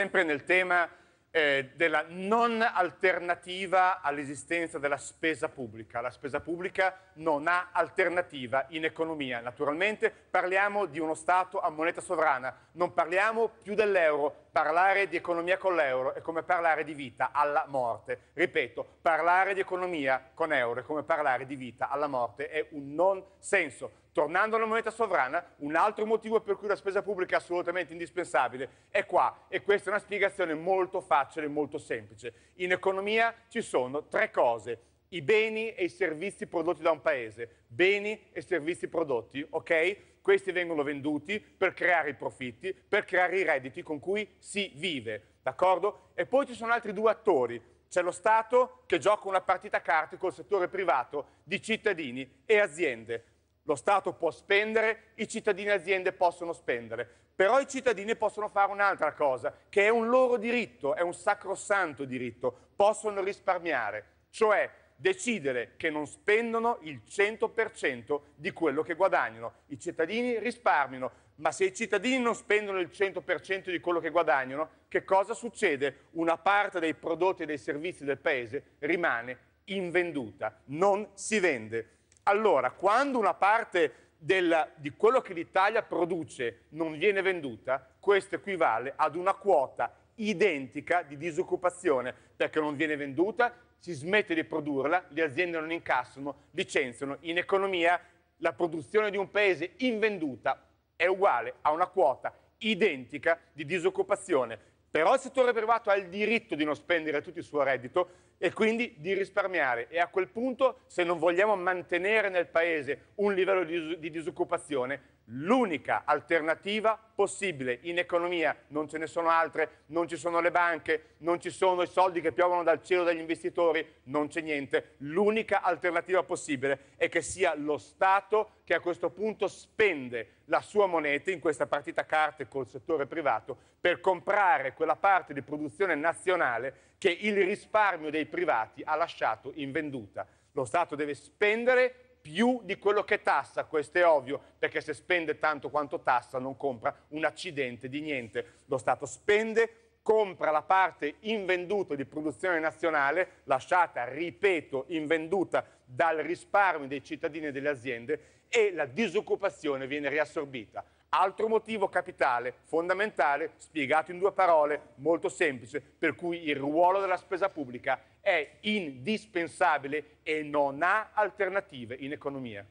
sempre nel tema eh, della non alternativa all'esistenza della spesa pubblica. La spesa pubblica non ha alternativa in economia. Naturalmente parliamo di uno Stato a moneta sovrana, non parliamo più dell'euro, parlare di economia con l'euro è come parlare di vita alla morte. Ripeto, parlare di economia con euro è come parlare di vita alla morte, è un non senso. Tornando alla moneta sovrana, un altro motivo per cui la spesa pubblica è assolutamente indispensabile è qua, e questa è una spiegazione molto facile e molto semplice. In economia ci sono tre cose i beni e i servizi prodotti da un paese. Beni e servizi prodotti, ok? Questi vengono venduti per creare i profitti, per creare i redditi con cui si vive, d'accordo? E poi ci sono altri due attori. C'è lo Stato che gioca una partita a carte col settore privato di cittadini e aziende. Lo Stato può spendere, i cittadini e aziende possono spendere. Però i cittadini possono fare un'altra cosa, che è un loro diritto, è un sacrosanto diritto. Possono risparmiare. Cioè, decidere che non spendono il 100% di quello che guadagnano. I cittadini risparmiano, ma se i cittadini non spendono il 100% di quello che guadagnano, che cosa succede? Una parte dei prodotti e dei servizi del paese rimane invenduta, non si vende. Allora, quando una parte del, di quello che l'Italia produce non viene venduta, questo equivale ad una quota identica di disoccupazione, perché non viene venduta, si smette di produrla, le aziende non incassano, licenziano. In economia la produzione di un paese invenduta è uguale a una quota identica di disoccupazione. Però il settore privato ha il diritto di non spendere tutto il suo reddito e quindi di risparmiare. E a quel punto, se non vogliamo mantenere nel Paese un livello di, disoccupazione, l'unica alternativa possibile in economia, non ce ne sono altre, non ci sono le banche, non ci sono i soldi che piovono dal cielo dagli investitori, non c'è niente. L'unica alternativa possibile è che sia lo Stato che a questo punto spende la sua moneta in questa partita carte col settore privato per comprare quella parte di produzione nazionale che il risparmio dei privati ha lasciato invenduta. Lo Stato deve spendere più di quello che tassa, questo è ovvio, perché se spende tanto quanto tassa non compra un accidente di niente. Lo Stato spende compra la parte invenduta di produzione nazionale, lasciata, ripeto, invenduta dal risparmio dei cittadini e delle aziende e la disoccupazione viene riassorbita. Altro motivo capitale, fondamentale, spiegato in due parole, molto semplice, per cui il ruolo della spesa pubblica è indispensabile e non ha alternative in economia.